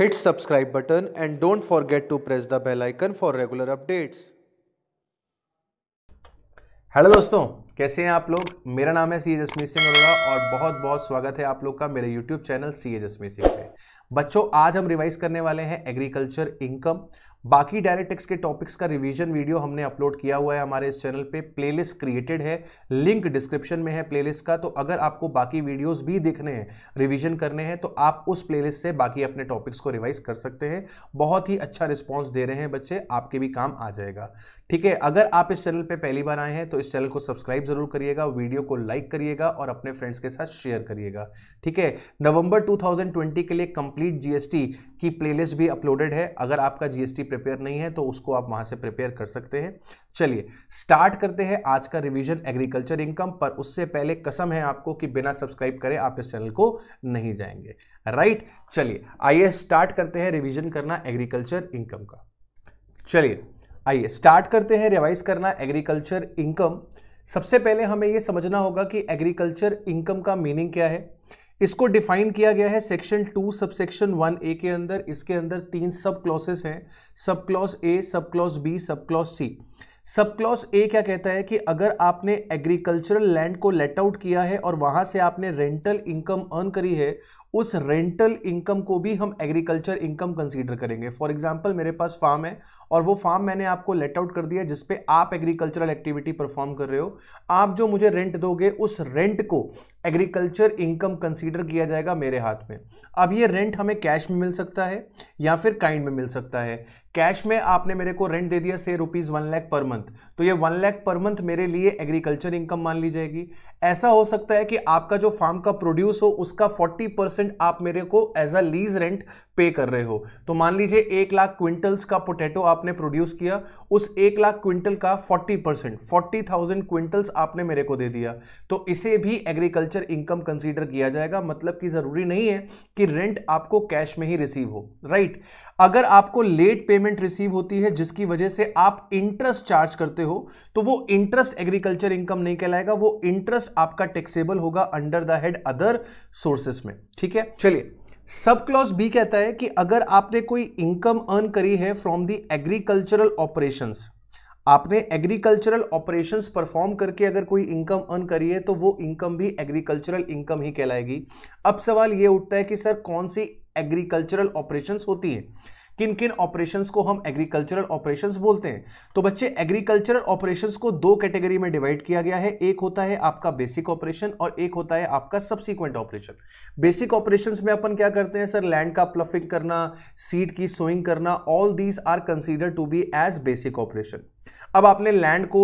Hit subscribe button and don't forget to press the bell icon for regular updates. Hello दोस्तों कैसे हैं आप लोग मेरा नाम है सी एज असमी सिंह अरोड़ा और बहुत बहुत स्वागत है आप लोग का मेरे यूट्यूब चैनल सी एज असमी सिंह पे बच्चों आज हम रिवाइज करने वाले हैं एग्रीकल्चर इनकम बाकी डायरेक्ट टैक्स के टॉपिक्स का रिवीजन वीडियो हमने अपलोड किया हुआ है हमारे इस चैनल पे प्लेलिस्ट क्रिएटेड है लिंक डिस्क्रिप्शन में है प्लेलिस्ट का तो अगर आपको बाकी वीडियोस भी देखने हैं रिवीजन करने हैं तो आप उस प्लेलिस्ट से बाकी अपने टॉपिक्स को रिवाइज कर सकते हैं बहुत ही अच्छा रिस्पॉन्स दे रहे हैं बच्चे आपके भी काम आ जाएगा ठीक है अगर आप इस चैनल पर पहली बार आए हैं तो इस चैनल को सब्सक्राइब जरूर करिएगा वीडियो को लाइक करिएगा और अपने फ्रेंड्स के साथ शेयर करिएगा ठीक है नवंबर 2020 के लिए कंप्लीट जीएसटी की प्लेलिस्ट भी अपलोडेड है अगर आपका जीएसटी प्रिपेयर नहीं है तो उसको आप वहां से प्रिपेयर कर सकते हैं चलिए स्टार्ट करते हैं आज का रिविजन एग्रीकल्चर इनकम पर उससे पहले कसम है आपको कि बिना सब्सक्राइब करें आप इस चैनल को नहीं जाएंगे राइट चलिए आइए स्टार्ट करते हैं रिविजन करना एग्रीकल्चर इनकम का चलिए आइए स्टार्ट करते हैं रिवाइज करना एग्रीकल्चर इनकम सबसे पहले हमें यह समझना होगा कि एग्रीकल्चर इनकम का मीनिंग क्या है इसको डिफाइन किया गया है section two sub section one A के अंदर इसके अंदर तीन सब क्लॉसेस हैं सब clause A sub clause B sub clause C sub clause A क्या कहता है कि अगर आपने एग्रीकल्चरल लैंड को लेट आउट किया है और वहां से आपने रेंटल इनकम अर्न करी है उस रेंटल इनकम को भी हम एग्रीकल्चर इनकम कंसीडर करेंगे फॉर एग्जाम्पल मेरे पास फार्म है और वो फार्म मैंने आपको लेट आउट कर दिया जिसपे आप एग्रीकल्चरल एक्टिविटी परफॉर्म कर रहे हो आप जो मुझे रेंट दोगे उस रेंट को एग्रीकल्चर इनकम कंसीडर किया जाएगा मेरे हाथ में अब ये रेंट हमें कैश में मिल सकता है या फिर काइंड में मिल सकता है कैश में आपने मेरे को रेंट दे दिया से rupees one lakh per month तो ये वन लैख पर मंथ मेरे लिए एग्रीकल्चर इनकम मान ली जाएगी ऐसा हो सकता है कि आपका जो फार्म का प्रोड्यूस हो उसका फोर्टी परसेंट आप मेरे को एज अ लीज रेंट पे कर रहे हो तो मान लीजिए एक लाख क्विंटल्स का पोटैटो आपने प्रोड्यूस किया उस एक लाख क्विंटल का forty percent forty thousand quintals आपने मेरे को दे दिया तो इसे भी एग्रीकल्चर इनकम कंसिडर किया जाएगा मतलब कि ज़रूरी नहीं है कि रेंट आपको कैश में ही रिसीव हो राइट अगर आपको लेट पे पेमेंट रिसीव होती है जिसकी वजह से आप इंटरेस्ट चार्ज करते हो तो वो इंटरेस्ट एग्रीकल्चर इनकम नहीं कहलाएगा वो इंटरेस्ट आपका टैक्सेबल होगा under the head other sources में ठीक है चलिए सब क्लॉज बी कहता है कि अगर आपने कोई इनकम अर्न करी है फ्रॉम दी एग्रीकल्चरल ऑपरेशन आपने एग्रीकल्चरल ऑपरेशंस परफॉर्म करके अगर कोई इनकम अर्न करी है तो वो इनकम भी एग्रीकल्चरल इनकम ही कहलाएगी अब सवाल ये उठता है कि सर कौन सी एग्रीकल्चरल ऑपरेशंस होती है किन किन ऑपरेशंस को हम एग्रीकल्चरल ऑपरेशंस बोलते हैं तो बच्चे एग्रीकल्चरल ऑपरेशंस को दो कैटेगरी में डिवाइड किया गया है एक होता है आपका बेसिक ऑपरेशन और एक होता है आपका सबसिक्वेंट ऑपरेशन बेसिक ऑपरेशन में अपन क्या करते हैं सर लैंड का प्लफिंग करना सीड की सोइंग करना all these are consider to be as basic operation अब आपने लैंड को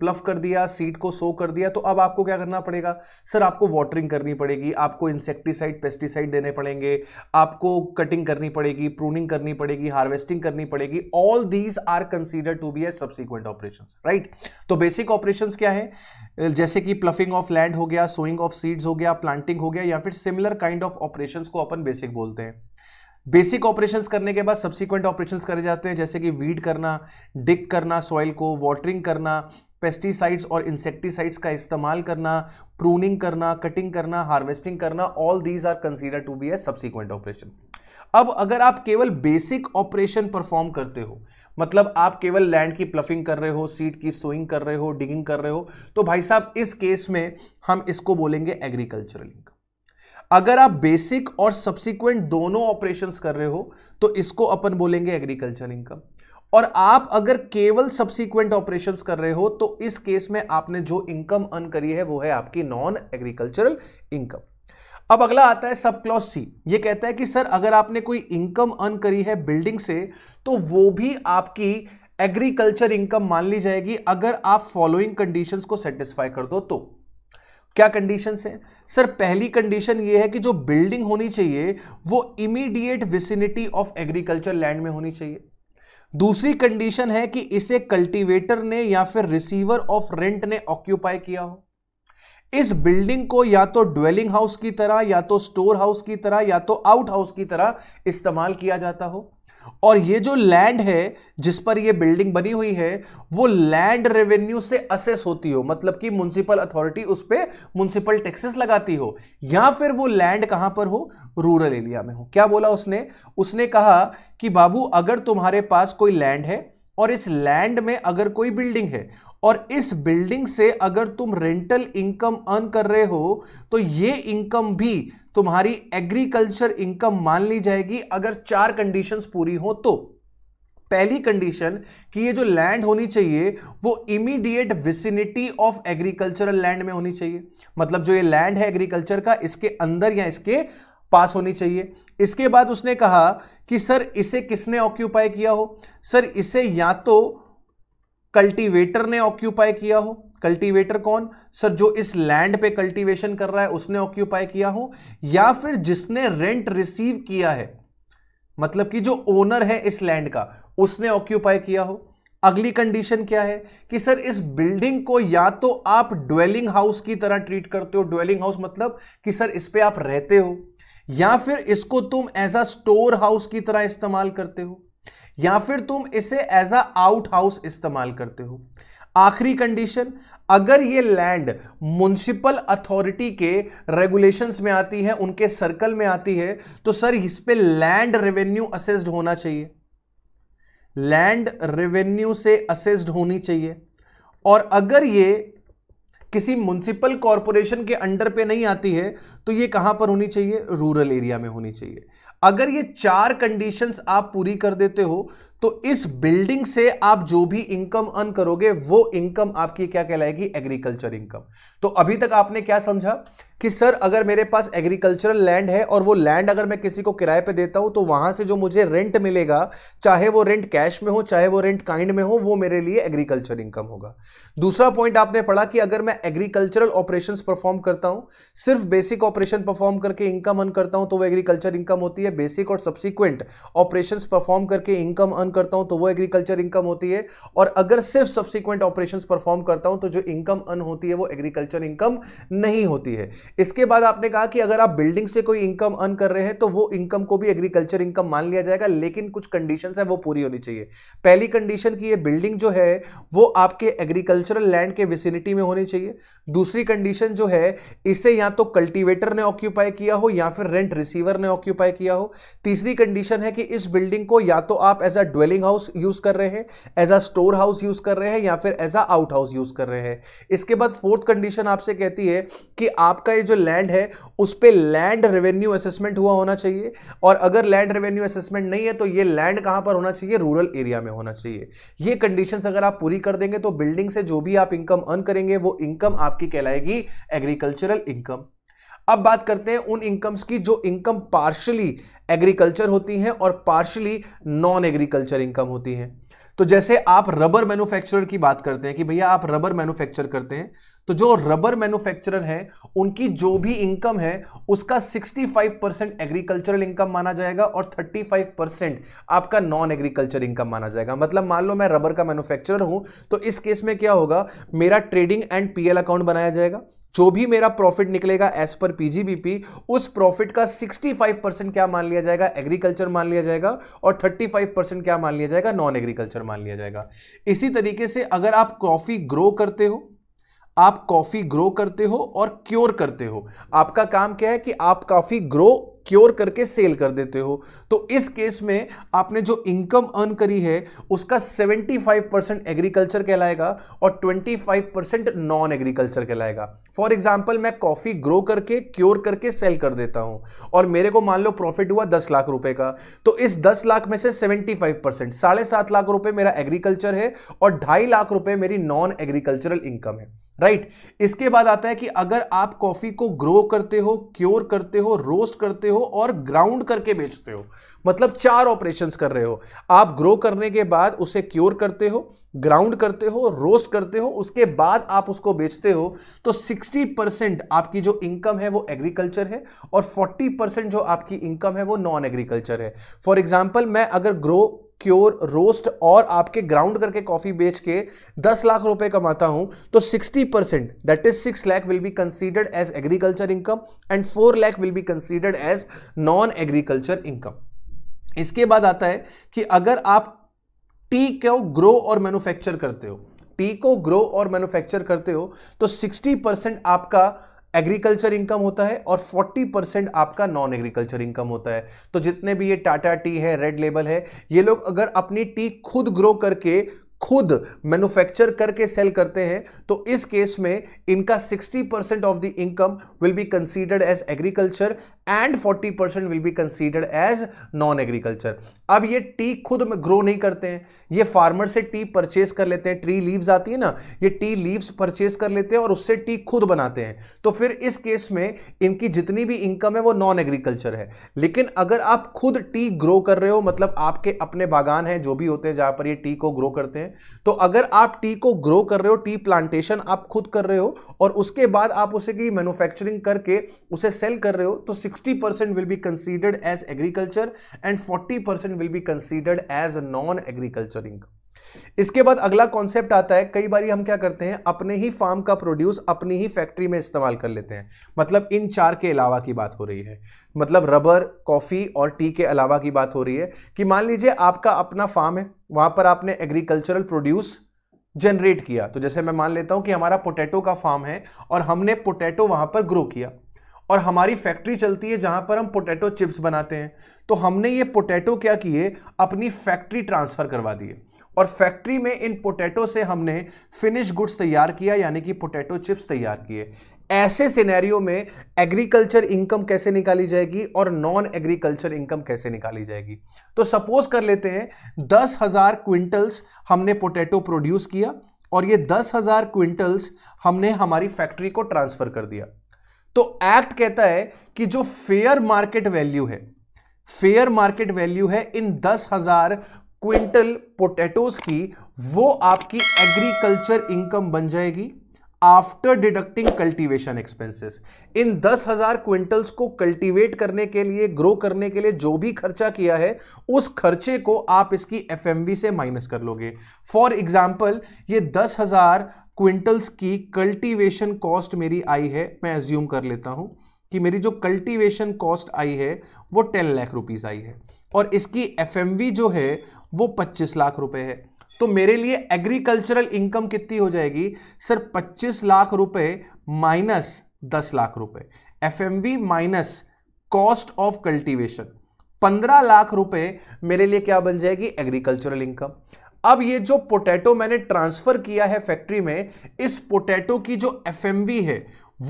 प्लफ कर दिया सीड को सो कर दिया तो अब आपको क्या करना पड़ेगा सर आपको वाटरिंग करनी पड़ेगी आपको इंसेक्टिसाइड पेस्टिसाइड देने पड़ेंगे आपको कटिंग करनी पड़ेगी प्रूनिंग करनी पड़ेगी हार्वेस्टिंग करनी पड़ेगी all these are consider to be a subsequent operation right तो बेसिक ऑपरेशन क्या है जैसे कि प्लफिंग ऑफ लैंड हो गया सोइंग ऑफ सीड्स हो गया प्लांटिंग हो गया या फिर सिमिलर काइंड ऑफ ऑपरेशन को अपन बेसिक बोलते हैं बेसिक ऑपरेशंस करने के बाद सब्सिक्वेंट ऑपरेशंस करे जाते हैं जैसे कि वीड करना डिक करना सॉइल को वाटरिंग करना पेस्टिसाइड्स और इंसेक्टिसाइड्स का इस्तेमाल करना प्रूनिंग करना कटिंग करना हार्वेस्टिंग करना all these are consider to be a subsequent operation अब अगर आप केवल बेसिक ऑपरेशन परफॉर्म करते हो मतलब आप केवल लैंड की प्लफिंग कर रहे हो सीड की सोइंग कर रहे हो डिगिंग कर रहे हो तो भाई साहब इस केस में हम इसको बोलेंगे एग्रीकल्चरलिंग अगर आप बेसिक और सब्सिक्वेंट दोनों ऑपरेशंस कर रहे हो तो इसको अपन बोलेंगे एग्रीकल्चर इनकम और आप अगर केवल सब्सिक्वेंट ऑपरेशंस कर रहे हो तो इस केस में आपने जो इनकम अर्न करी है वो है आपकी नॉन एग्रीकल्चरल इनकम अब अगला आता है सब क्लॉज सी ये कहता है कि सर अगर आपने कोई इनकम अर्न करी है बिल्डिंग से तो वो भी आपकी एग्रीकल्चर इनकम मान ली जाएगी अगर आप फॉलोइंग कंडीशंस को सेटिस्फाई कर दो तो क्या कंडीशन है सर पहली कंडीशन ये है कि जो बिल्डिंग होनी चाहिए वो immediate vicinity of agriculture land में होनी चाहिए दूसरी कंडीशन है कि इसे कल्टीवेटर ने या फिर रिसीवर ऑफ रेंट ने ऑक्यूपाई किया हो इस बिल्डिंग को या तो ड्वेलिंग हाउस की तरह या तो स्टोर हाउस की तरह या तो आउट हाउस की तरह इस्तेमाल किया जाता हो और ये जो लैंड है जिस पर ये बिल्डिंग बनी हुई है वो लैंड रेवेन्यू से असेस होती हो मतलब कि म्यूनसिपल अथॉरिटी उस पर म्यूनसिपल टैक्सेस लगाती हो या फिर वो लैंड कहां पर हो रूरल एरिया में हो क्या बोला उसने उसने कहा कि बाबू अगर तुम्हारे पास कोई लैंड है और इस लैंड में अगर कोई बिल्डिंग है और इस बिल्डिंग से अगर तुम रेंटल इनकम अर्न कर रहे हो तो ये इनकम भी तुम्हारी एग्रीकल्चर इनकम मान ली जाएगी अगर चार कंडीशंस पूरी हो तो पहली कंडीशन कि ये जो लैंड होनी चाहिए वो immediate vicinity of agricultural land में होनी चाहिए मतलब जो ये लैंड है एग्रीकल्चर का इसके अंदर या इसके पास होनी चाहिए इसके बाद उसने कहा कि सर इसे किसने ऑक्यूपाई किया हो सर इसे या तो कल्टीवेटर ने ऑक्यूपाई किया हो कल्टीवेटर कौन सर जो इस लैंड पे कल्टीवेशन कर रहा है उसने ऑक्यूपाई किया हो या फिर जिसने रेंट रिसीव किया है मतलब कि जो ओनर है इस लैंड का उसने ऑक्यूपाई किया हो अगली कंडीशन क्या है कि सर इस बिल्डिंग को या तो आप ड्वेलिंग हाउस की तरह ट्रीट करते हो ड्वेलिंग हाउस मतलब कि सर इस पे आप रहते हो या फिर इसको तुम एज अ स्टोर हाउस की तरह इस्तेमाल करते हो या फिर तुम इसे एज अ आउट हाउस इस्तेमाल करते हो आखिरी कंडीशन अगर ये लैंड म्यूनसिपल अथॉरिटी के रेगुलेशंस में आती है उनके सर्कल में आती है तो सर इस पे लैंड रेवेन्यू असेस्ड होना चाहिए लैंड रेवेन्यू से असेस्ड होनी चाहिए और अगर ये किसी म्यूनसिपल कॉरपोरेशन के अंडर पे नहीं आती है तो ये कहां पर होनी चाहिए रूरल एरिया में होनी चाहिए अगर ये चार कंडीशंस आप पूरी कर देते हो तो इस बिल्डिंग से आप जो भी इनकम अर्न करोगे वो इनकम आपकी क्या कहलाएगी एग्रीकल्चर इनकम तो अभी तक आपने क्या समझा कि सर अगर मेरे पास एग्रीकल्चरल लैंड है और वो लैंड अगर मैं किसी को किराए पे देता हूं तो वहां से जो मुझे रेंट मिलेगा चाहे वो रेंट कैश में हो चाहे वो रेंट काइंड में हो वो मेरे लिए एग्रीकल्चर इनकम होगा दूसरा पॉइंट आपने पढ़ा कि अगर मैं एग्रीकल्चरल ऑपरेशन परफॉर्म करता हूँ सिर्फ बेसिक ऑपरेशन परफॉर्म करके इनकम अर्न करता हूँ तो वो एग्रीकल्चर इनकम होती है बेसिक और सब्सिक्वेंट ऑपरेशन परफॉर्म करके इनकम अर्न करता हूँ तो वो एग्रीकल्चर इनकम होती है और अगर सिर्फ सब्सिक्वेंट ऑपरेशन परफॉर्म करता हूँ तो जो इनकम अर्न होती है वो एग्रीकल्चर इनकम नहीं होती है इसके बाद आपने कहा कि अगर आप बिल्डिंग से कोई इनकम अर्न कर रहे हैं तो वो इनकम को भी एग्रीकल्चर इनकम मान लिया जाएगा लेकिन कुछ कंडीशंस है वो पूरी होनी चाहिए पहली कंडीशन की ये बिल्डिंग जो है वो आपके एग्रीकल्चरल लैंड के विसिनिटी में होनी चाहिए दूसरी कंडीशन जो है इसे या तो कल्टिवेटर ने ऑक्यूपाई किया हो या फिर रेंट रिसीवर ने ऑक्यूपाई किया हो तीसरी कंडीशन है कि इस बिल्डिंग को या तो आप as a dwelling house use कर रहे हैं as a store house use कर रहे हैं या फिर as a out house use कर रहे हैं इसके बाद फोर्थ कंडीशन आपसे कहती है कि आपका वाली जो लैंड है उस पर लैंड रेवेन्यू असेसमेंट हुआ होना चाहिए और अगर लैंड रेवेन्यू असेसमेंट नहीं है तो ये लैंड कहाँ पर होना चाहिए रूरल एरिया में होना चाहिए ये कंडीशन अगर आप पूरी कर देंगे तो बिल्डिंग से जो भी आप इनकम अर्न करेंगे वो इनकम आपकी कहलाएगी एग्रीकल्चरल इनकम अब बात करते हैं उन इनकम्स की जो इनकम पार्शली एग्रीकल्चर होती हैं और पार्शली नॉन एग्रीकल्चर इनकम होती हैं तो जैसे आप रबर मैन्युफैक्चरर की बात करते हैं कि भैया आप रबर मैन्युफैक्चर करते हैं तो जो रबर मैन्युफैक्चरर हैं उनकी जो भी इनकम है उसका 65 परसेंट एग्रीकल्चरल इनकम माना जाएगा और 35 परसेंट आपका नॉन एग्रीकल्चर इनकम माना जाएगा मतलब मान लो मैं रबर का मैन्युफैक्चरर हूं तो इस केस में क्या होगा मेरा ट्रेडिंग एंड पीएल अकाउंट बनाया जाएगा जो भी मेरा प्रॉफिट निकलेगा एज पर पीजीबीपी उस प्रॉफिट का 65 परसेंट क्या मान लिया जाएगा एग्रीकल्चर मान लिया जाएगा और 35 परसेंट क्या मान लिया जाएगा नॉन एग्रीकल्चर मान लिया जाएगा इसी तरीके से अगर आप कॉफी ग्रो करते हो आप कॉफी ग्रो करते हो और क्योर करते हो आपका काम क्या है कि आप कॉफी ग्रो क्योर करके सेल कर देते हो तो इस केस में आपने जो इनकम अर्न करी है उसका 75 परसेंट एग्रीकल्चर कहलाएगा और 25 परसेंट नॉन एग्रीकल्चर कहलाएगा फॉर एग्जाम्पल मैं कॉफ़ी ग्रो करके क्योर करके सेल कर देता हूं और मेरे को मान लो प्रॉफिट हुआ दस लाख रुपए का तो इस दस लाख में से सेवेंटी फाइव परसेंट साढ़े सात लाख रुपए मेरा एग्रीकल्चर है और ढाई लाख रुपए मेरी नॉन एग्रीकल्चरल इनकम है राइट इसके बाद आता है कि अगर आप कॉफ़ी को ग्रो करते हो क्योर करते हो रोस्ट करते हो हो और ग्राउंड करके बेचते हो मतलब चार ऑपरेशन कर रहे हो आप ग्रो करने के बाद उसे क्योर करते हो ग्राउंड करते हो रोस्ट करते हो उसके बाद आप उसको बेचते हो तो 60 परसेंट आपकी जो इनकम है वो एग्रीकल्चर है और 40 परसेंट जो आपकी इनकम है वो नॉन एग्रीकल्चर है फॉर एग्जाम्पल मैं अगर ग्रो क्योर रोस्ट और आपके ग्राउंड करके कॉफी बेच के दस लाख रुपए कमाता हूं तो sixty percent that is six lakh will be considered as agriculture income and four lakh will be considered as non agriculture income इसके बाद आता है कि अगर आप टी को ग्रो और मैन्युफैक्चर करते हो टी को ग्रो और मैन्युफैक्चर करते हो तो सिक्सटी परसेंट आपका एग्रीकल्चर इनकम होता है और 40 परसेंट आपका नॉन एग्रीकल्चर इनकम होता है तो जितने भी ये टाटा टी है रेड लेबल है ये लोग अगर अपनी टी खुद ग्रो करके खुद मैन्युफैक्चर करके सेल करते हैं तो इस केस में इनका 60 percent of the income will be considered as agriculture and 40 percent will be considered as non agriculture अब ये टी खुद में ग्रो नहीं करते हैं ये फार्मर से टी परचेज कर लेते हैं ट्री लीव्स आती है ना ये टी लीव्स परचेज कर लेते हैं और उससे टी खुद बनाते हैं तो फिर इस केस में इनकी जितनी भी इनकम है वो नॉन एग्रीकल्चर है लेकिन अगर आप खुद टी ग्रो कर रहे हो मतलब आपके अपने बागान हैं जो भी होते हैं जहां पर ये टी को ग्रो करते हैं तो अगर आप टी को ग्रो कर रहे हो टी प्लांटेशन आप खुद कर रहे हो और उसके बाद आप उसे की मैन्युफैक्चरिंग करके उसे सेल कर रहे हो तो 60 percent will be considered as agriculture and 40 percent will be considered as non agricultural इसके बाद अगला कॉन्सेप्ट आता है कई बार हम क्या करते हैं अपने ही फार्म का प्रोड्यूस अपनी ही फैक्ट्री में इस्तेमाल कर लेते हैं मतलब इन चार के अलावा की बात हो रही है मतलब रबर कॉफ़ी और टी के अलावा की बात हो रही है कि मान लीजिए आपका अपना फार्म है वहां पर आपने एग्रीकल्चरल प्रोड्यूस जनरेट किया तो जैसे मैं मान लेता हूं कि हमारा पोटैटो का फार्म है और हमने पोटैटो वहां पर ग्रो किया और हमारी फैक्ट्री चलती है जहां पर हम पोटैटो चिप्स बनाते हैं तो हमने ये पोटैटो क्या किए अपनी फैक्ट्री ट्रांसफर करवा दिए और फैक्ट्री में इन पोटैटो से हमने फिनिश गुड्स तैयार किया यानी कि पोटैटो चिप्स तैयार किए ऐसे सिनेरियो में एग्रीकल्चर इनकम कैसे निकाली जाएगी और नॉन एग्रीकल्चर इनकम कैसे निकाली जाएगी तो सपोज कर लेते हैं दस हजार क्विंटल्स हमने पोटैटो प्रोड्यूस किया और ये दस हजार क्विंटल्स हमने हमारी फैक्ट्री को ट्रांसफर कर दिया तो एक्ट कहता है कि जो फेयर मार्केट वैल्यू है फेयर मार्केट वैल्यू है इन दस हजार क्विंटल पोटैटोज की वो आपकी एग्रीकल्चर इनकम बन जाएगी आफ्टर डिडक्टिंग कल्टीवेशन एक्सपेंसेस इन दस हजार क्विंटल्स को कल्टीवेट करने के लिए ग्रो करने के लिए जो भी खर्चा किया है उस खर्चे को आप इसकी एफ से माइनस कर लोगे फॉर एग्जाम्पल ये दस हजार क्विंटल्स की कल्टीवेशन कॉस्ट मेरी आई है मैं एज्यूम कर लेता हूं कि मेरी जो कल्टीवेशन कॉस्ट आई है वो टेन लाख रुपीज आई है और इसकी एफ जो है वो पच्चीस लाख रुपए है तो मेरे लिए एग्रीकल्चरल इनकम कितनी हो जाएगी सर पच्चीस लाख रुपए माइनस दस लाख रुपए F minus cost of cultivation पंद्रह लाख रुपए मेरे लिए क्या बन जाएगी एग्रीकल्चरल इनकम अब ये जो पोटैटो मैंने ट्रांसफर किया है फैक्ट्री में इस पोटैटो की जो एफ है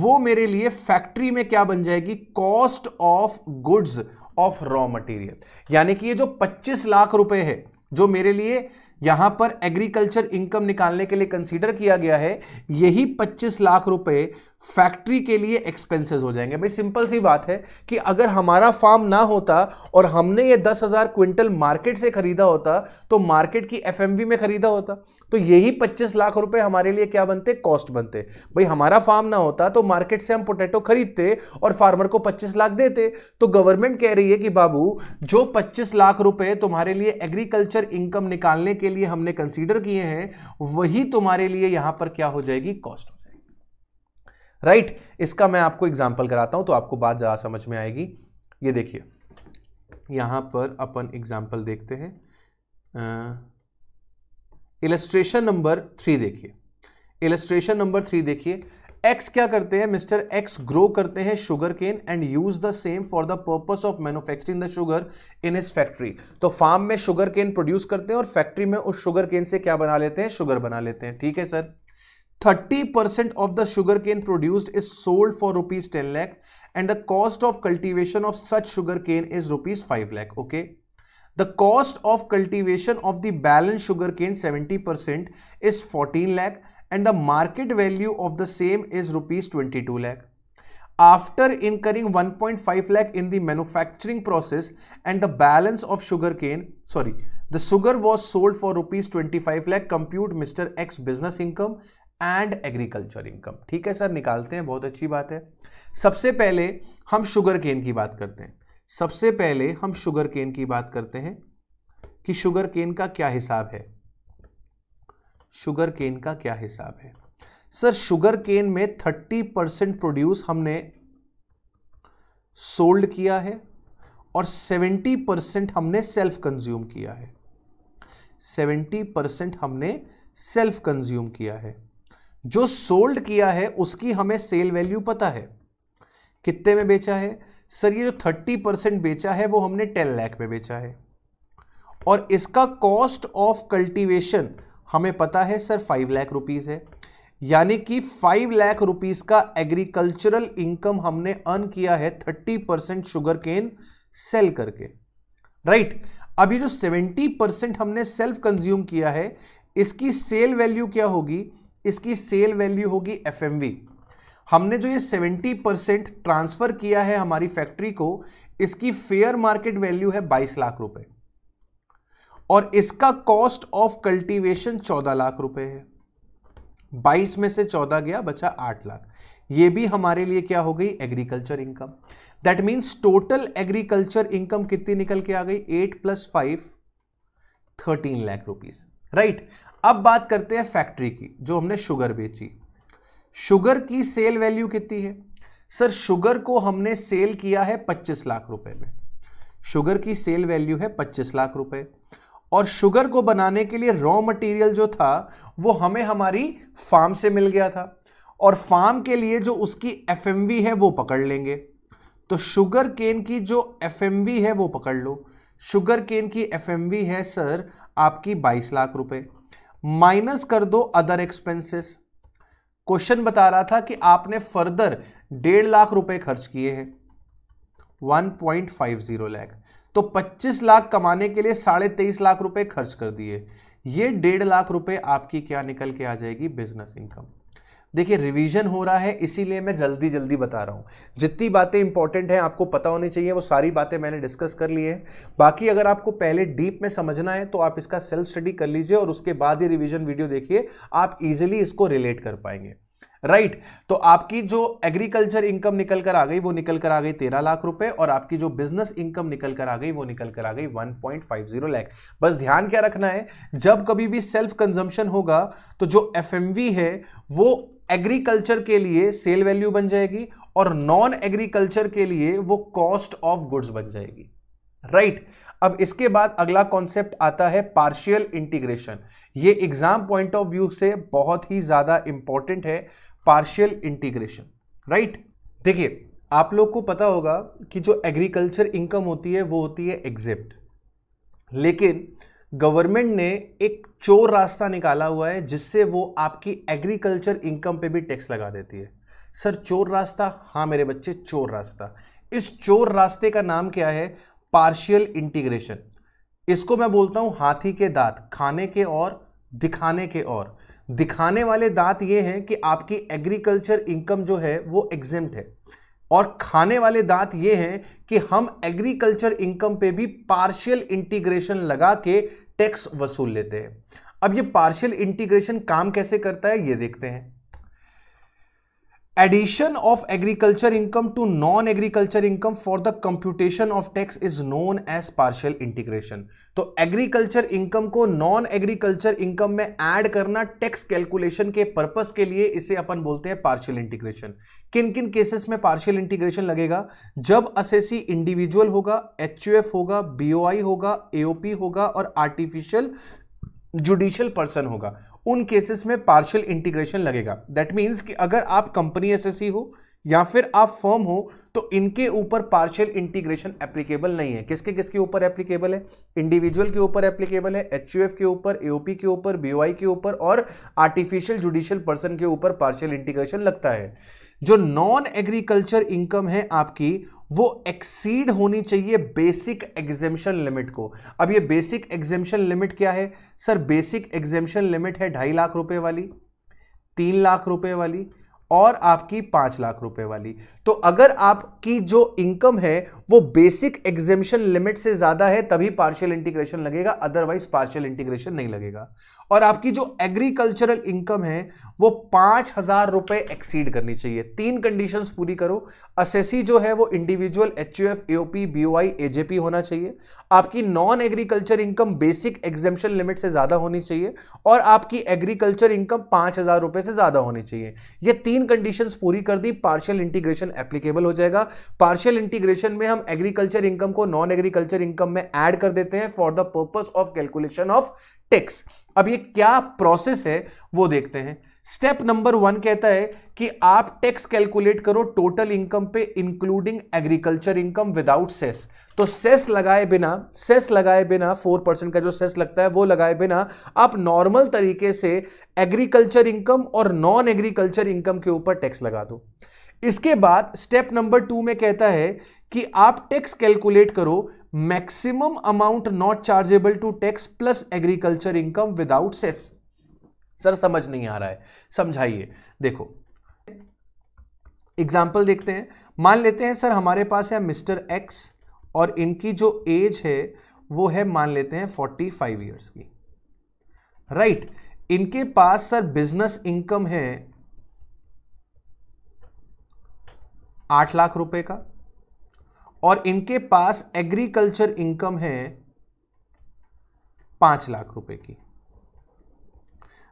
वो मेरे लिए फैक्ट्री में क्या बन जाएगी cost of goods of raw material यानी कि ये जो 25 लाख रुपए है जो मेरे लिए यहां पर एग्रीकल्चर इनकम निकालने के लिए कंसीडर किया गया है यही 25 लाख रुपए फैक्ट्री के लिए एक्सपेंसेस हो जाएंगे भाई सिंपल सी बात है कि अगर हमारा फार्म ना होता और हमने ये दस हजार क्विंटल मार्केट से खरीदा होता तो मार्केट की एफ में खरीदा होता तो यही पच्चीस लाख रुपए हमारे लिए क्या बनते कॉस्ट बनते भाई हमारा फार्म ना होता तो मार्केट से हम पोटैटो खरीदते और फार्मर को पच्चीस लाख देते तो गवर्नमेंट कह रही है कि बाबू जो पच्चीस लाख रुपए तुम्हारे लिए एग्रीकल्चर इनकम निकालने के लिए हमने कंसीडर किए हैं वही तुम्हारे लिए यहां पर क्या हो जाएगी कॉस्ट हो जाएगी राइट right? इसका मैं आपको एग्जाम्पल कराता हूं तो आपको बात ज्यादा समझ में आएगी ये देखिए यहां पर अपन एग्जाम्पल देखते हैं इलेस्ट्रेशन नंबर थ्री देखिए इलेस्ट्रेशन नंबर थ्री देखिए एक्स क्या करते हैं मिस्टर एक्स ग्रो करते हैं sugar cane and use the same for the purpose of manufacturing the sugar in his factory तो फार्म में शुगर केन प्रोड्यूस करते हैं और फैक्ट्री में उस शुगर केन से क्या बना लेते हैं शुगर बना लेते हैं ठीक है sir thirty percent of the sugar cane produced is sold for rupees ten lakh and the cost of cultivation of such sugar cane is rupees five lakh okay the cost of cultivation of the balance sugar cane seventy percent is fourteen lakh and the market value of the same is rupees twenty two lakh after incurring one point five lakh in the manufacturing process and the balance of sugar cane sorry the sugar was sold for rupees twenty five lakh compute mister X business income and agriculture income ठीक है sir निकालते हैं बहुत अच्छी बात है सबसे पहले हम शुगर केन की बात करते हैं सबसे पहले हम शुगर केन की बात करते हैं कि शुगर केन का क्या हिसाब है शुगर केन का क्या हिसाब है सर शुगर केन में थर्टी परसेंट प्रोड्यूस हमने सोल्ड किया है और सेवेंटी परसेंट हमने सेल्फ कंज्यूम किया है सेवेंटी परसेंट हमने सेल्फ कंज्यूम किया है जो सोल्ड किया है उसकी हमें सेल वैल्यू पता है कितने में बेचा है सर ये जो थर्टी परसेंट बेचा है वो हमने टेन लैख में बेचा है और इसका कॉस्ट ऑफ कल्टीवेशन हमें पता है सर फाइव लाख रुपीज़ है यानी कि फाइव लाख रुपीज़ का एग्रीकल्चरल इनकम हमने अर्न किया है thirty percent sugar cane sale करके राइट right? जो सेवेंटी परसेंट हमने सेल्फ कंज्यूम किया है इसकी सेल वैल्यू क्या होगी इसकी सेल वैल्यू होगी एफ हमने जो ये सेवेंटी परसेंट ट्रांसफ़र किया है हमारी फैक्ट्री को इसकी फेयर मार्केट वैल्यू है बाईस लाख रुपए और इसका कॉस्ट ऑफ कल्टीवेशन चौदह लाख रुपए है बाईस में से चौदह गया बचा आठ लाख ये भी हमारे लिए क्या हो गई agriculture income that means total agriculture income कितनी निकल के आ गई eight plus five thirteen lakh rupees right अब बात करते हैं फैक्ट्री की जो हमने शुगर बेची शुगर की सेल वैल्यू कितनी है सर शुगर को हमने सेल किया है पच्चीस लाख रुपए में शुगर की सेल वैल्यू है पच्चीस लाख रुपए और शुगर को बनाने के लिए रॉ मटेरियल जो था वो हमें हमारी फार्म से मिल गया था और फार्म के लिए जो उसकी एफ है वो पकड़ लेंगे तो शुगर केन की जो एफ है वो पकड़ लो शुगर केन की एफ है सर आपकी 22 लाख रुपए माइनस कर दो अदर एक्सपेंसेस क्वेश्चन बता रहा था कि आपने फर्दर डेढ़ लाख रुपए खर्च किए हैं 1.50 लाख तो 25 लाख कमाने के लिए साढ़े तेईस लाख रुपए खर्च कर दिए ये डेढ़ लाख रुपए आपकी क्या निकल के आ जाएगी बिजनेस इनकम देखिए रिवीजन हो रहा है इसीलिए मैं जल्दी जल्दी बता रहा हूँ जितनी बातें इंपॉर्टेंट हैं आपको पता होनी चाहिए वो सारी बातें मैंने डिस्कस कर ली है बाकी अगर आपको पहले डीप में समझना है तो आप इसका सेल्फ स्टडी कर लीजिए और उसके बाद ही रिवीजन वीडियो देखिए आप इजिली इसको रिलेट कर पाएंगे राइट तो आपकी जो एग्रीकल्चर इनकम निकल कर आ गई वो निकल कर आ गई तेरह लाख रुपए और आपकी जो बिजनेस इनकम निकल कर आ गई वो निकल कर आ गई 1.50 लाख बस ध्यान क्या रखना है जब कभी भी सेल्फ कंजम्पशन होगा तो जो एफ है वो एग्रीकल्चर के लिए सेल वैल्यू बन जाएगी और नॉन एग्रीकल्चर के लिए वो कॉस्ट ऑफ गुड्स बन जाएगी राइट right. अब इसके बाद अगला कॉन्सेप्ट आता है पार्शियल इंटीग्रेशन ये एग्जाम पॉइंट ऑफ व्यू से बहुत ही ज्यादा इंपॉर्टेंट है पार्शियल इंटीग्रेशन राइट देखिए आप लोग को पता होगा कि जो एग्रीकल्चर इनकम होती है वो होती है एग्जिप्ट लेकिन गवर्नमेंट ने एक चोर रास्ता निकाला हुआ है जिससे वो आपकी एग्रीकल्चर इनकम पे भी टैक्स लगा देती है सर चोर रास्ता हाँ मेरे बच्चे चोर रास्ता इस चोर रास्ते का नाम क्या है पार्शियल इंटीग्रेशन इसको मैं बोलता हूँ हाथी के दांत खाने के और दिखाने के और दिखाने वाले दांत ये हैं कि आपकी एग्रीकल्चर इनकम जो है वो एग्जेम्प्ट है और खाने वाले दांत ये हैं कि हम एग्रीकल्चर इनकम पे भी पार्शियल इंटीग्रेशन लगा के टैक्स वसूल लेते हैं अब ये पार्शियल इंटीग्रेशन काम कैसे करता है ये देखते हैं addition of agriculture income to non agriculture income for the computation of tax is known as partial integration तो एग्रीकल्चर इनकम को नॉन एग्रीकल्चर इनकम में एड करना टैक्स कैलकुलेशन के पर्पज के लिए इसे अपन बोलते हैं पार्शियल इंटीग्रेशन किन किन केसेस में पार्शियल इंटीग्रेशन लगेगा जब असेसी इंडिविजुअल होगा एच यू एफ होगा बी ओ आई होगा एओपी होगा और आर्टिफिशियल जुडिशियल पर्सन होगा उन केसेस में पार्शियल इंटीग्रेशन लगेगा दैट मीन्स कि अगर आप कंपनी एस हो या फिर आप फर्म हो तो इनके ऊपर पार्शियल इंटीग्रेशन एप्लीकेबल नहीं है किसके किसके ऊपर एप्लीकेबल है इंडिविजुअल के ऊपर एप्लीकेबल है एच के ऊपर एओपी के ऊपर बीओआई के ऊपर और आर्टिफिशियल जुडिशियल पर्सन के ऊपर पार्शियल इंटीग्रेशन लगता है जो नॉन एग्रीकल्चर इनकम है आपकी वो एक्सीड होनी चाहिए बेसिक एग्जेम्शन लिमिट को अब ये बेसिक एग्जेम्पन लिमिट क्या है सर बेसिक एग्जेम्शन लिमिट है ढाई लाख रुपए वाली तीन लाख रुपए वाली और आपकी पांच लाख रुपए वाली तो अगर आपकी जो इनकम है वो बेसिक एग्जेम्शन लिमिट से ज्यादा है तभी पार्शियल इंटीग्रेशन लगेगा अदरवाइज पार्शियल इंटीग्रेशन नहीं लगेगा और आपकी जो एग्रीकल्चरल इनकम है वो पांच हजार रुपए एक्सीड करनी चाहिए तीन कंडीशंस पूरी करो असेसी जो है वो individual H U F AOP BOI AJP होना चाहिए आपकी non agriculture income basic exemption limit से ज्यादा होनी चाहिए और आपकी एग्रीकल्चर इनकम पांच हजार रुपए से ज्यादा होनी चाहिए ये तीन तीन कंडीशंस पूरी कर दी पार्शियल इंटीग्रेशन एप्लीकेबल हो जाएगा पार्शियल इंटीग्रेशन में हम एग्रीकल्चर इनकम को नॉन एग्रीकल्चर इनकम में ऐड कर देते हैं for the purpose of calculation of tax अब ये क्या प्रोसेस है वो देखते हैं स्टेप नंबर वन कहता है कि आप टैक्स कैलकुलेट करो टोटल इनकम पे including agriculture income without cess तो सेस लगाए बिना सेस लगाए बिना फोर परसेंट का जो सेस लगता है वो लगाए बिना आप नॉर्मल तरीके से एग्रीकल्चर इनकम और नॉन एग्रीकल्चर इनकम के ऊपर टैक्स लगा दो इसके बाद स्टेप नंबर टू में कहता है कि आप टैक्स कैलकुलेट करो maximum amount not chargeable to tax plus agriculture income without cess sir समझ नहीं आ रहा है समझाइए देखो एग्जाम्पल देखते हैं मान लेते हैं सर हमारे पास है मिस्टर एक्स और इनकी जो एज है वो है मान लेते हैं फोर्टी फाइव ईयर्स की राइट right. इनके पास सर बिजनेस इनकम है आठ लाख रुपए का और इनके पास एग्रीकल्चर इनकम है पांच लाख रुपए की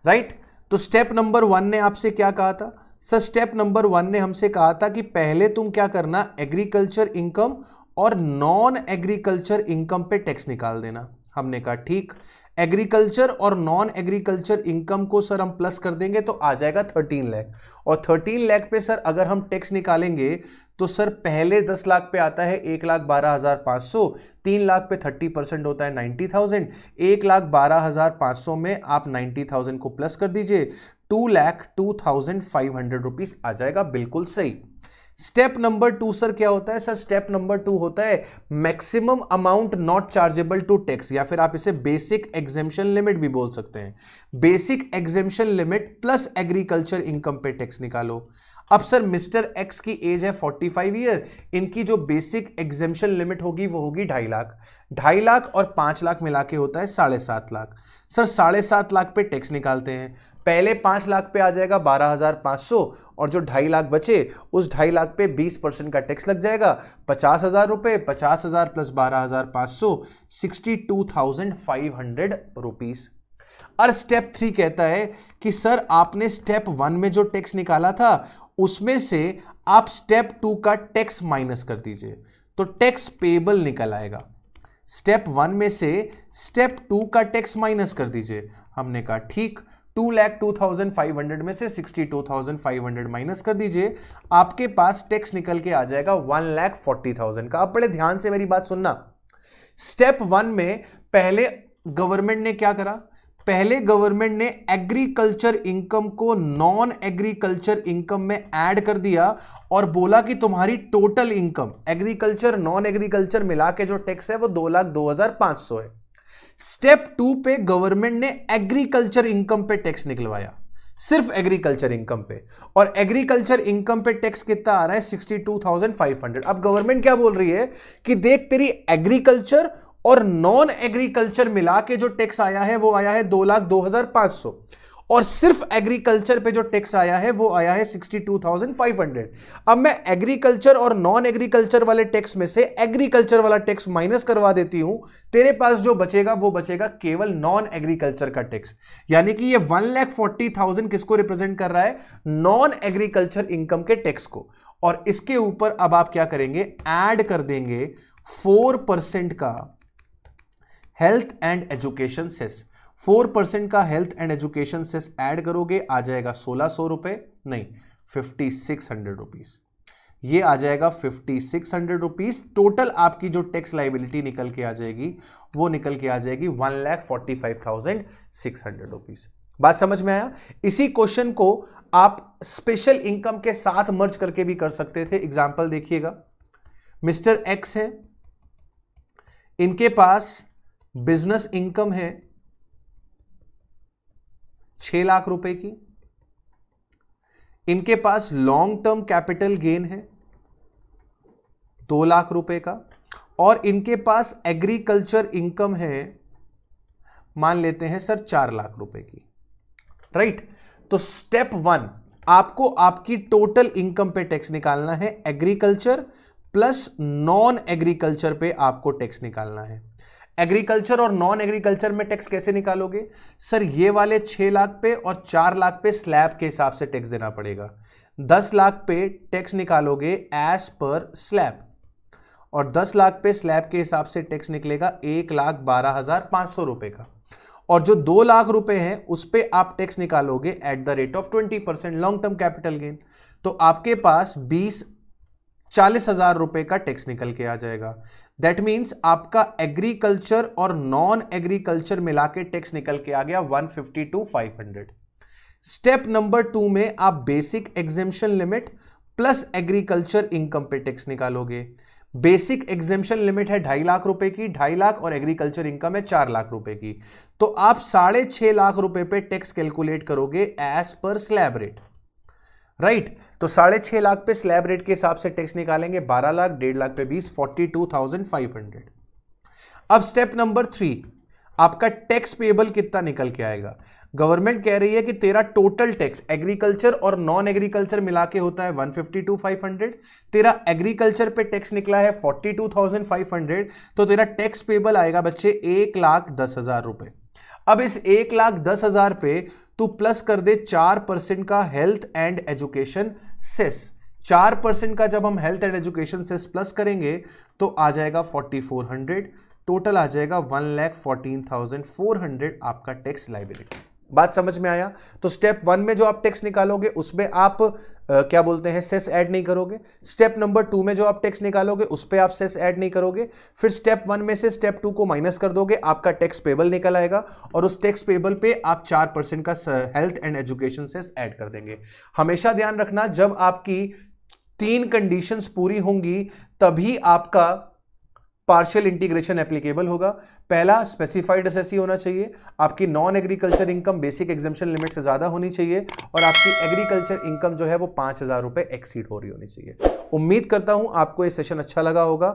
राइट तो स्टेप नंबर वन ने आपसे क्या कहा था सर स्टेप नंबर वन ने हमसे कहा था कि पहले तुम क्या करना एग्रीकल्चर इनकम और नॉन एग्रीकल्चर इनकम पे टैक्स निकाल देना हमने कहा ठीक एग्रीकल्चर और नॉन एग्रीकल्चर इनकम को सर हम प्लस कर देंगे तो आ जाएगा थर्टीन लैख और थर्टीन लैख पे सर अगर हम टैक्स निकालेंगे तो सर पहले दस लाख पे आता है एक लाख बारह हज़ार पाँच सौ तीन लाख पे थर्टी परसेंट होता है नाइन्टी थाउजेंड एक लाख बारह हज़ार पाँच सौ में आप नाइन्टी थाउजेंड को प्लस कर दीजिए two lakh two thousand five hundred rupees आ जाएगा बिल्कुल सही स्टेप नंबर टू सर क्या होता है सर स्टेप नंबर टू होता है maximum amount not chargeable to tax या फिर आप इसे बेसिक एग्जेम्पन लिमिट भी बोल सकते हैं basic exemption limit plus agriculture income पे टैक्स निकालो अब सर मिस्टर एक्स की एज है 45 ईयर इनकी जो बेसिक एग्जेम्पन लिमिट होगी वो होगी ढाई लाख ढाई लाख और पाँच लाख मिला के होता है साढ़े सात लाख सर साढ़े सात लाख पे टैक्स निकालते हैं पहले पाँच लाख पे आ जाएगा बारह हज़ार पाँच सौ और जो ढाई लाख बचे उस ढाई लाख पे बीस परसेंट का टैक्स लग जाएगा पचास हज़ार रुपये पचास हज़ार प्लस बारह हज़ार पाँच सौ sixty two thousand five hundred rupees और स्टेप थ्री कहता है कि सर आपने स्टेप वन में जो टैक्स निकाला था उसमें से आप स्टेप टू का टैक्स माइनस कर दीजिए तो टैक्स पेबल निकल आएगा स्टेप वन में से स्टेप टू का टैक्स माइनस कर दीजिए हमने कहा ठीक two lakh two thousand five hundred में से sixty two thousand five hundred minus कर दीजिए आपके पास टैक्स निकल के आ जाएगा वन लैख फोर्टी थाउजेंड का आप बड़े ध्यान से मेरी बात सुनना स्टेप वन में पहले गवर्नमेंट ने क्या करा पहले गवर्नमेंट ने एग्रीकल्चर इनकम को नॉन एग्रीकल्चर इनकम में ऐड कर दिया और बोला कि तुम्हारी total income agriculture non agriculture मिला के जो टैक्स है वो दो लाख दो हजार पांच सौ है स्टेप टू पे गवर्नमेंट ने एग्रीकल्चर इनकम पे टैक्स निकलवाया सिर्फ एग्रीकल्चर इनकम पे और एग्रीकल्चर इनकम पे टैक्स कितना आ रहा है sixty two thousand five hundred अब गवर्नमेंट क्या बोल रही है कि देख तेरी एग्रीकल्चर और नॉन एग्रीकल्चर मिला के जो टैक्स आया है वो आया है दो लाख दो हजार पांच सौ और सिर्फ एग्रीकल्चर पे जो टैक्स आया है वो आया है sixty two thousand five hundred अब मैं एग्रीकल्चर और नॉन एग्रीकल्चर वाले टैक्स में से एग्रीकल्चर वाला टैक्स माइनस करवा देती हूं तेरे पास जो बचेगा वो बचेगा केवल नॉन एग्रीकल्चर का टैक्स यानी कि ये वन लैख फोर्टी थाउजेंड किसको रिप्रेजेंट कर रहा है नॉन एग्रीकल्चर इनकम के टैक्स को और इसके ऊपर अब आप क्या करेंगे एड कर देंगे फोर परसेंट का health and education cess four percent का health and education cess add करोगे आ जाएगा सोलह सौ रुपए नहीं फिफ्टी सिक्स हंड्रेड रुपीज़ ये आ जाएगा fifty six hundred rupees total आपकी जो टैक्स लाइबिलिटी निकल के आ जाएगी वो निकल के आ जाएगी one lakh forty five thousand six hundred rupees बात समझ में आया इसी क्वेश्चन को आप स्पेशल इनकम के साथ मर्ज करके भी कर सकते थे एग्जाम्पल देखिएगा मिस्टर एक्स है इनके पास बिजनेस इनकम है छह लाख रुपए की इनके पास लॉन्ग टर्म कैपिटल गेन है दो लाख रुपए का और इनके पास एग्रीकल्चर इनकम है मान लेते हैं सर चार लाख रुपए की राइट तो स्टेप वन आपको आपकी टोटल इनकम पे टैक्स निकालना है एग्रीकल्चर प्लस नॉन एग्रीकल्चर पे आपको टैक्स निकालना है एग्रीकल्चर और नॉन एग्रीकल्चर में टैक्स कैसे निकालोगे सर ये वाले छह लाख पे और चार लाख पे स्लैब के हिसाब से टैक्स देना पड़ेगा दस लाख पे टैक्स निकालोगे एज पर स्लैब और दस लाख पे स्लैब के हिसाब से टैक्स निकलेगा एक लाख बारह हजार पांच सौ रुपए का और जो दो लाख रुपए हैं उस पर आप टैक्स निकालोगे at the rate of twenty percent long term capital gain तो आपके पास बीस चालीस हजार रुपए का टैक्स निकल के आ जाएगा दैट मीन्स आपका एग्रीकल्चर और नॉन एग्रीकल्चर मिला के टैक्स निकल के आ गया one fifty two five hundred step number two में आप basic exemption limit plus agriculture income पे टैक्स निकालोगे बेसिक एग्जेम्पन लिमिट है ढाई लाख रुपए की ढाई लाख और एग्रीकल्चर इनकम है चार लाख रुपए की तो आप साढ़े छह लाख रुपए पे टैक्स कैलकुलेट करोगे as per slab rate right तो साढ़े छह लाख पे स्लैब रेट के हिसाब से टैक्स निकालेंगे बारह लाख डेढ़ लाख पे बीस forty two thousand five hundred अब स्टेप नंबर थ्री आपका टैक्स पेबल कितना निकल के आएगा गवर्नमेंट कह रही है कि तेरा टोटल टैक्स एग्रीकल्चर और नॉन एग्रीकल्चर मिला के होता है 152,500 तेरा एग्रीकल्चर पे टैक्स निकला है 42,500 तो तेरा टैक्स पेबल आएगा बच्चे एक लाख दस हजार रुपए अब इस एक लाख दस हजार पे तो प्लस कर दे चार परसेंट का हेल्थ एंड एजुकेशन सेस चार परसेंट का जब हम health and education cess plus करेंगे तो आ जाएगा फोर्टी फोर हंड्रेड टोटल आ जाएगा one lakh fourteen thousand four hundred आपका टैक्स लाइबिलिटी बात समझ में आया तो स्टेप वन में जो आप टैक्स निकालोगे उसमें आप आ, क्या बोलते हैं सेस ऐड नहीं करोगे स्टेप नंबर टू में जो आप टैक्स निकालोगे उस पर आप सेस ऐड नहीं करोगे फिर स्टेप वन में से स्टेप टू को माइनस कर दोगे आपका टैक्स पेबल निकल आएगा और उस टैक्स पेबल पे आप चार परसेंट का health and education cess add कर देंगे हमेशा ध्यान रखना जब आपकी तीन कंडीशंस पूरी होंगी तभी आपका पार्शियल इंटीग्रेशन एप्लीकेबल होगा पहला स्पेसिफाइड एसएससी होना चाहिए आपकी non agriculture income basic exemption limit से ज़्यादा होनी चाहिए और आपकी एग्रीकल्चर इनकम जो है वो पांच हज़ार रुपए एक्सीड हो रही होनी चाहिए उम्मीद करता हूं आपको ये सेशन अच्छा लगा होगा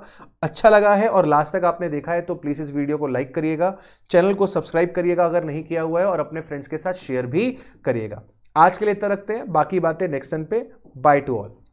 अच्छा लगा है और लास्ट तक आपने देखा है तो प्लीज़ इस वीडियो को लाइक करिएगा चैनल को सब्सक्राइब करिएगा अगर नहीं किया हुआ है और अपने फ्रेंड्स के साथ शेयर भी करिएगा आज के लिए इतना रखते हैं बाकी बातें नेक्स्ट पे बाय टू ऑल